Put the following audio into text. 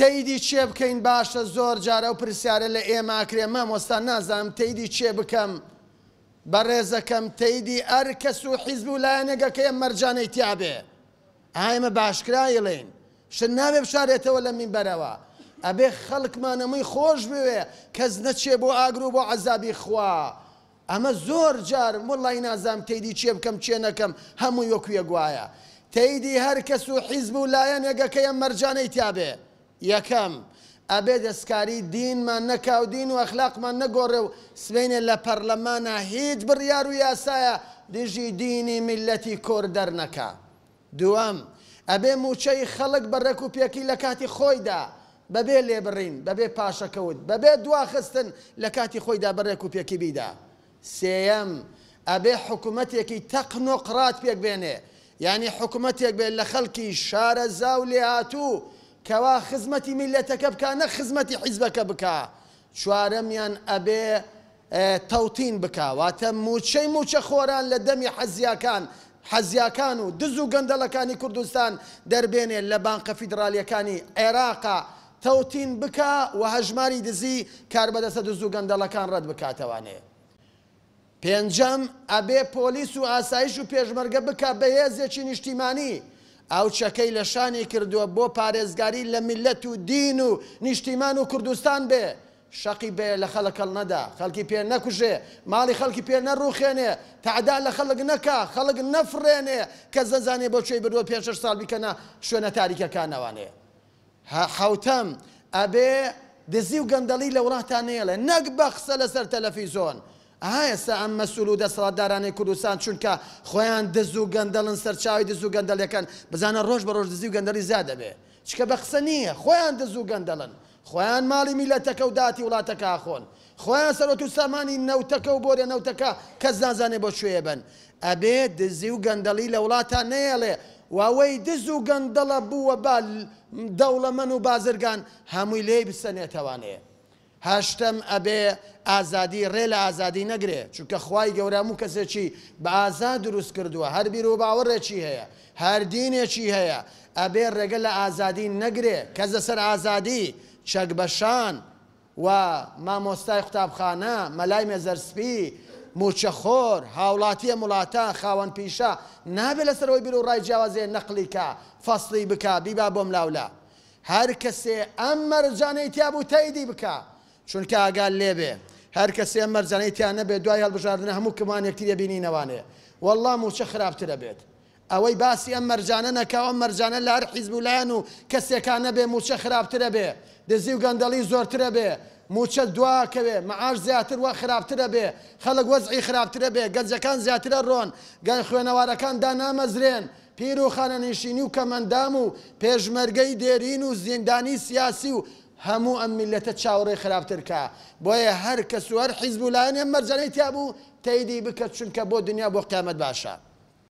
تیدی چێ بکەین باشە زۆر جارە و پرسیارە لە ئێماکرێ مامۆستان نازانم تیدی چێ بکەم بەڕێزەکەم تیدی ئەر کەس و حیزب و لایەنەگەکە ئەم مەرجانەی تیاابێ ئامە باشکرایڵین شن ناوێ بشارێتەوە لە من بەرەوە ئەبێ خەڵکمانەمەی خۆش بوێ کەس نەچێ بۆ ئاگرو بۆ عذابی خوا ئەمە زۆر جار مڵی نازام تیدی چێ بکەم چێ نەکەم هەمووی وەکوە گوایە تیدی هەر کەس و حیزب و لایەنەگەکە ئەم مەرجانەی تیاابێ یەکەم ئەبێ دەستکاری دینمان نەکاودین و ئەخلاقمان نەگۆڕێ و سبێنێ لە پەرلەمانە هیچ بڕیار و یاسایە دژی دینی میلەتی کۆر دەرنەکە. دوام ئەبێ موچەی خەڵک بەڕێک و پێکی لە کاتی خۆیدا بەبێ لێبڕین بەبێ پاشەکەوت بەبێ دواخستن لە کاتی خۆیدا بەڕێک و پێکی بیدا. سێەم ئەبێ حکوومەتێکی تەقن و قڕات پێک بێنێ، یعنی حکوومەتێک بێت لە خەڵکی شارە زاو لێ هاتوو، کەوا خزمەتی میلەتەکە بکە نە خزمەتی حیزبەکە بکە چوارەمیان ئەبێ تەوتین بکواتە موچەی موچە خۆران لە دەمی حەزیەکان حەزیەکان و دز و گەندەلەکانی کوردستان دەربێنێ لە بانقە فیدراالیەکانی عێراقا تەوتین بکە و هەژماری دزی کار بەدەسە دز و گەندەلەکان ڕەت بکاتەوانێ. پێنجەم ئەبێ پۆلیس و ئاسایش و پێشمەرگە بکە بە هێزێکی نیشتیمانی ئاوچەکەی لە شانی کردووە بۆ پارێزگاری لە میلەت و دین و نیشتیمان و کوردستان بێ شەقی بێ لە خەڵەکەڵ نەدا خەڵکی پێ نەکوژێ ماڵی خەڵکی پێ نەڕوخێنێ تعدا لە خەڵک نەکە خەڵک نەفرێنێ کە زەزانێ بۆ کوێی بردووە پێ ساڵ بیکەنە شوێنە تاریکەکانەوانێ حوتەم ئەبێ دزی و گەندەڵی لە وڵاتانەیە لە نەک بەخسە لەسەر تەلەفیزۆن. ئاێستا ئەم مەسول و دەسەڵاتدارانی کوردستان چونکە خۆیان دز و گەندەڵن سەرچاوی دز و گەندەلەکەن بزانە ڕۆژ بە ڕۆژ دزی و گەندەری زیاد دەبێ چکە بە قسە نییە خۆیان دز و گەندەڵن خۆیان ماڵی میلەتەکە و داتی وڵاتەکە خۆن خۆیان سەرۆ و سامانی نەوتەکە و بۆرە نەوتەکە کەس نازانێ بۆ شوێ بن ئەبێ دزی و گەندەڵی لە وڵاتان نێڵێ واوەی دز و گەندەڵە بووە با دەوڵەمەن و بازرگان هەمووی لێی بسەنێتەوانەیە هەشتم ئەبێ ئازادی ڕێ لە ئازادی نەگرێ چونکە خی گەورەمو کەسێکی بە ئازا دروست کردووە هەر بیرۆ باوەڕێکی هەیە هەر دینێکی هەیە ئەبێ ڕێگە لە ئازادی نەگرێ کەس لەسەر ئازادی چەک بەشان و مامۆستای قوتابخانە مەلای مێزەرسپی موچەخۆر هاوڵاتیە مڵاتە خاوەن پیشە نابێت لەسەرەوەی بیر و ڕای جیاوازێ نەقلیکە فەصلی بک بیبا بۆم لاولا هەر کەسێ ئەم مەرجانەی تیابوو تیدی بکە. چونکە ئاگال لێبێ هەر کەسێ مەرجانەیتیان نەبێ دوای هەڵبژاردنە هەموو کمانێکی لێبینینەوانێ والله موچە خراپترە بێت ئەوەی باسی ئەم مەرجانە نەکاوە مەرجانە لار حیزبولایەن و کەسێکان نەبێ موچە خراپترە بێ دزی و گەندەڵی زۆرترە بێ موچە دواکەوێ مەعاش زیاتر وە خراپترە بێ خەڵک وەزعی خراپترە بێ گەنجەکان زیاترە ڕۆن گەن خوێنەوارەکان دا نامەزرێن پیر و خانە نشینی و کەمەندام و پێشمەرگەی دێرین و زیندانی سیاسی و هەموو ئەم میلەتە چاوەڕێ خراپترکە بۆیە هەر کەس وەر حیزبولانێ مەرجەنەی تیا بوو تیدی بکە چونکە بۆ دنیا بۆ قیامەت باشە.